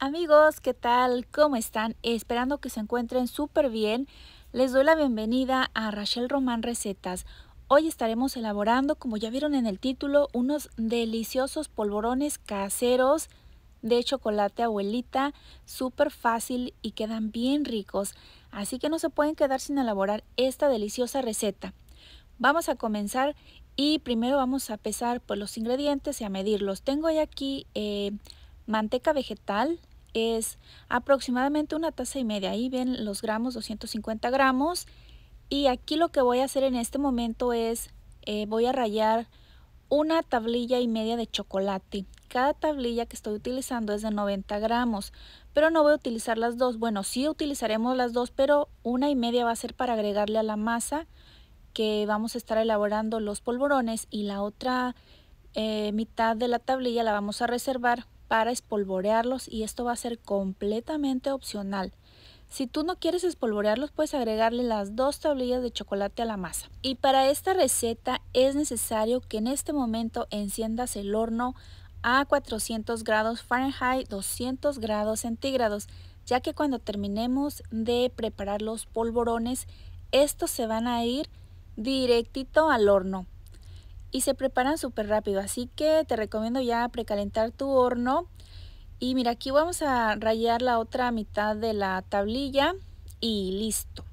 Amigos, ¿qué tal? ¿Cómo están? Esperando que se encuentren súper bien. Les doy la bienvenida a Rachel Román Recetas. Hoy estaremos elaborando, como ya vieron en el título, unos deliciosos polvorones caseros de chocolate abuelita, súper fácil y quedan bien ricos. Así que no se pueden quedar sin elaborar esta deliciosa receta. Vamos a comenzar y primero vamos a pesar por pues, los ingredientes y a medirlos. Tengo ya aquí eh, manteca vegetal, es aproximadamente una taza y media. Ahí ven los gramos, 250 gramos. Y aquí lo que voy a hacer en este momento es, eh, voy a rayar una tablilla y media de chocolate. Cada tablilla que estoy utilizando es de 90 gramos, pero no voy a utilizar las dos. Bueno, sí utilizaremos las dos, pero una y media va a ser para agregarle a la masa que vamos a estar elaborando los polvorones y la otra eh, mitad de la tablilla la vamos a reservar para espolvorearlos y esto va a ser completamente opcional. Si tú no quieres espolvorearlos, puedes agregarle las dos tablillas de chocolate a la masa. Y para esta receta es necesario que en este momento enciendas el horno a 400 grados Fahrenheit, 200 grados centígrados, ya que cuando terminemos de preparar los polvorones, estos se van a ir directito al horno y se preparan súper rápido. Así que te recomiendo ya precalentar tu horno. Y mira, aquí vamos a rayar la otra mitad de la tablilla y listo.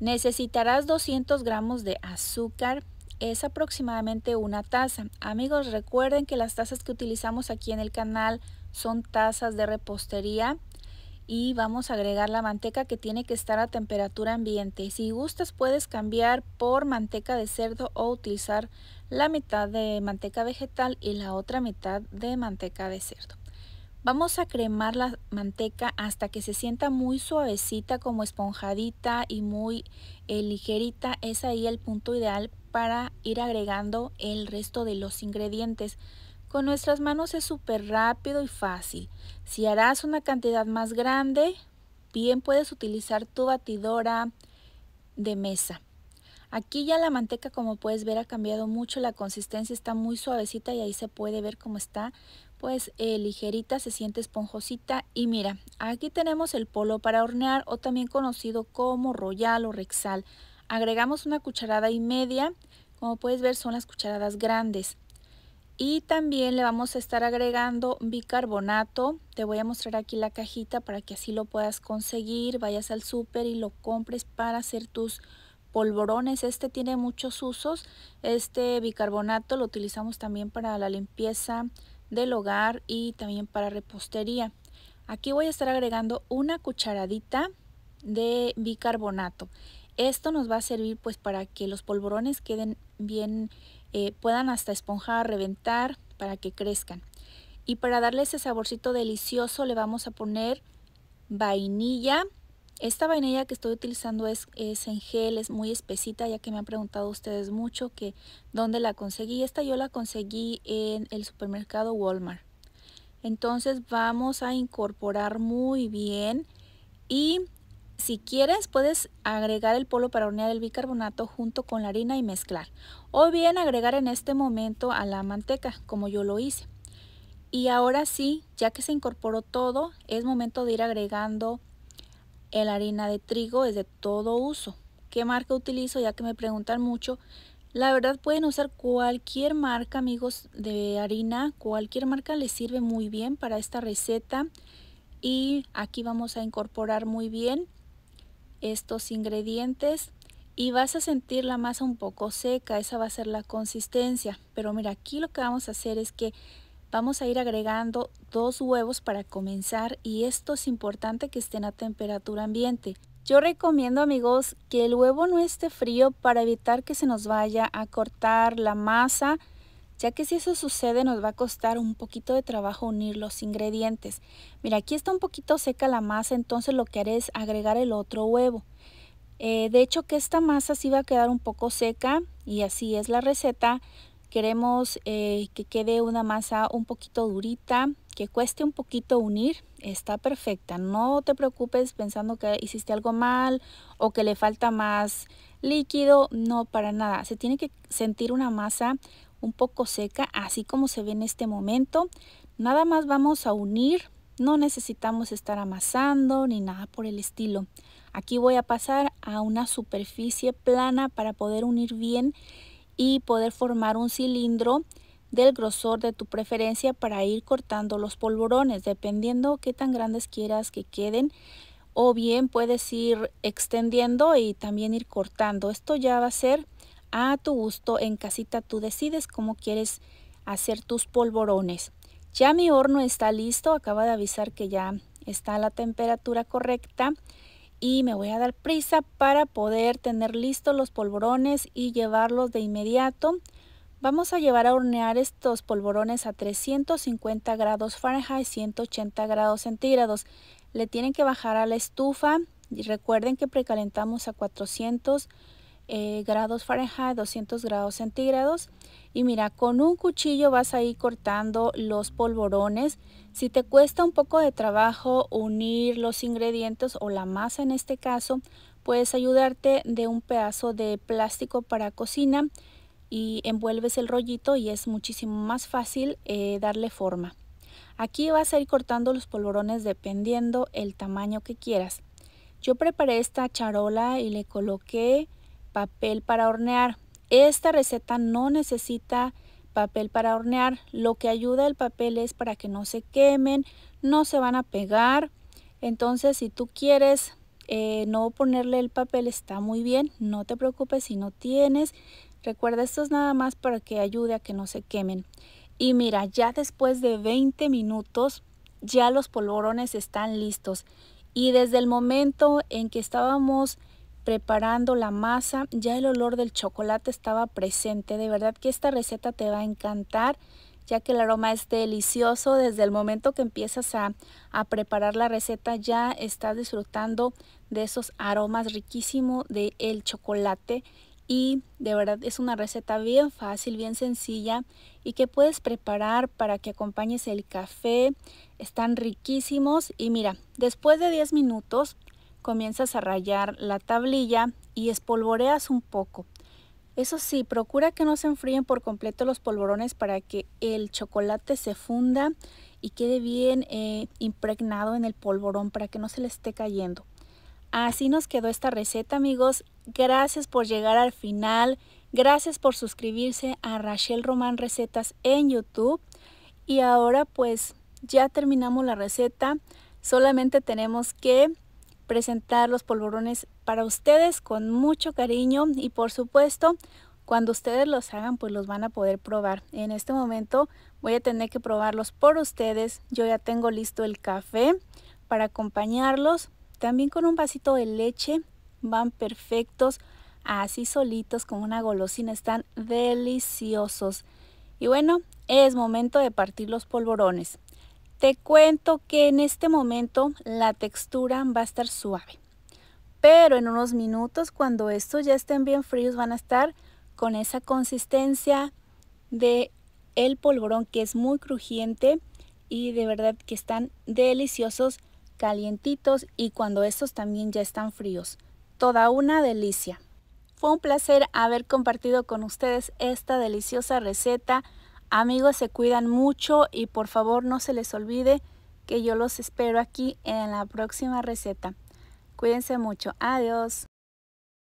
Necesitarás 200 gramos de azúcar, es aproximadamente una taza. Amigos, recuerden que las tazas que utilizamos aquí en el canal son tazas de repostería y vamos a agregar la manteca que tiene que estar a temperatura ambiente. Si gustas puedes cambiar por manteca de cerdo o utilizar la mitad de manteca vegetal y la otra mitad de manteca de cerdo. Vamos a cremar la manteca hasta que se sienta muy suavecita, como esponjadita y muy eh, ligerita. Es ahí el punto ideal para ir agregando el resto de los ingredientes. Con nuestras manos es súper rápido y fácil. Si harás una cantidad más grande, bien puedes utilizar tu batidora de mesa. Aquí ya la manteca, como puedes ver, ha cambiado mucho. La consistencia está muy suavecita y ahí se puede ver cómo está. Pues eh, ligerita, se siente esponjosita. Y mira, aquí tenemos el polo para hornear o también conocido como royal o rexal. Agregamos una cucharada y media. Como puedes ver, son las cucharadas grandes y también le vamos a estar agregando bicarbonato. Te voy a mostrar aquí la cajita para que así lo puedas conseguir, vayas al súper y lo compres para hacer tus polvorones. Este tiene muchos usos. Este bicarbonato lo utilizamos también para la limpieza del hogar y también para repostería. Aquí voy a estar agregando una cucharadita de bicarbonato. Esto nos va a servir pues para que los polvorones queden bien eh, puedan hasta esponjar, reventar para que crezcan. Y para darle ese saborcito delicioso le vamos a poner vainilla. Esta vainilla que estoy utilizando es, en gel, es muy espesita, ya que me han preguntado ustedes mucho que dónde la conseguí. Esta yo la conseguí en el supermercado Walmart. Entonces vamos a incorporar muy bien y si quieres, puedes agregar el polvo para hornear el bicarbonato junto con la harina y mezclar. O bien agregar en este momento a la manteca, como yo lo hice. Y ahora sí, ya que se incorporó todo, es momento de ir agregando la harina de trigo, es de todo uso. ¿Qué marca utilizo? Ya que me preguntan mucho. La verdad pueden usar cualquier marca, amigos, de harina. Cualquier marca les sirve muy bien para esta receta. Y aquí vamos a incorporar muy bien estos ingredientes y vas a sentir la masa un poco seca, esa va a ser la consistencia. Pero mira, aquí lo que vamos a hacer es que vamos a ir agregando dos huevos para comenzar y esto es importante que estén a temperatura ambiente. Yo recomiendo amigos que el huevo no esté frío para evitar que se nos vaya a cortar la masa ya que si eso sucede nos va a costar un poquito de trabajo unir los ingredientes. Mira, aquí está un poquito seca la masa, entonces lo que haré es agregar el otro huevo. Eh, de hecho que esta masa sí va a quedar un poco seca y así es la receta. Queremos eh, que quede una masa un poquito durita, que cueste un poquito unir, está perfecta. No te preocupes pensando que hiciste algo mal o que le falta más líquido, no para nada. Se tiene que sentir una masa un poco seca, así como se ve en este momento. Nada más vamos a unir, no necesitamos estar amasando ni nada por el estilo. Aquí voy a pasar a una superficie plana para poder unir bien y poder formar un cilindro del grosor de tu preferencia para ir cortando los polvorones, dependiendo qué tan grandes quieras que queden. O bien puedes ir extendiendo y también ir cortando. Esto ya va a ser a tu gusto en casita tú decides cómo quieres hacer tus polvorones. Ya mi horno está listo, acaba de avisar que ya está a la temperatura correcta y me voy a dar prisa para poder tener listos los polvorones y llevarlos de inmediato. Vamos a llevar a hornear estos polvorones a 350 grados Fahrenheit, 180 grados centígrados. Le tienen que bajar a la estufa y recuerden que precalentamos a 400 eh, grados Fahrenheit, 200 grados centígrados. Y mira, con un cuchillo vas a ir cortando los polvorones. Si te cuesta un poco de trabajo unir los ingredientes o la masa en este caso, puedes ayudarte de un pedazo de plástico para cocina y envuelves el rollito y es muchísimo más fácil eh, darle forma. Aquí vas a ir cortando los polvorones dependiendo el tamaño que quieras. Yo preparé esta charola y le coloqué papel para hornear. Esta receta no necesita papel para hornear. Lo que ayuda el papel es para que no se quemen, no se van a pegar. Entonces, si tú quieres eh, no ponerle el papel, está muy bien. No te preocupes si no tienes. Recuerda, esto es nada más para que ayude a que no se quemen. Y mira, ya después de 20 minutos, ya los polvorones están listos. Y desde el momento en que estábamos preparando la masa, ya el olor del chocolate estaba presente. De verdad que esta receta te va a encantar, ya que el aroma es delicioso. Desde el momento que empiezas a, a preparar la receta, ya estás disfrutando de esos aromas riquísimos del el chocolate. Y de verdad es una receta bien fácil, bien sencilla y que puedes preparar para que acompañes el café. Están riquísimos y mira, después de 10 minutos comienzas a rayar la tablilla y espolvoreas un poco. Eso sí, procura que no se enfríen por completo los polvorones para que el chocolate se funda y quede bien eh, impregnado en el polvorón para que no se le esté cayendo. Así nos quedó esta receta amigos. Gracias por llegar al final. Gracias por suscribirse a Rachel Román Recetas en YouTube. Y ahora pues ya terminamos la receta. Solamente tenemos que presentar los polvorones para ustedes con mucho cariño y por supuesto cuando ustedes los hagan pues los van a poder probar. En este momento voy a tener que probarlos por ustedes. Yo ya tengo listo el café para acompañarlos. También con un vasito de leche van perfectos así solitos con una golosina. Están deliciosos. Y bueno, es momento de partir los polvorones. Te cuento que en este momento la textura va a estar suave, pero en unos minutos cuando estos ya estén bien fríos van a estar con esa consistencia de el polvorón que es muy crujiente y de verdad que están deliciosos, calientitos y cuando estos también ya están fríos. Toda una delicia. Fue un placer haber compartido con ustedes esta deliciosa receta Amigos, se cuidan mucho y por favor no se les olvide que yo los espero aquí en la próxima receta. Cuídense mucho. Adiós.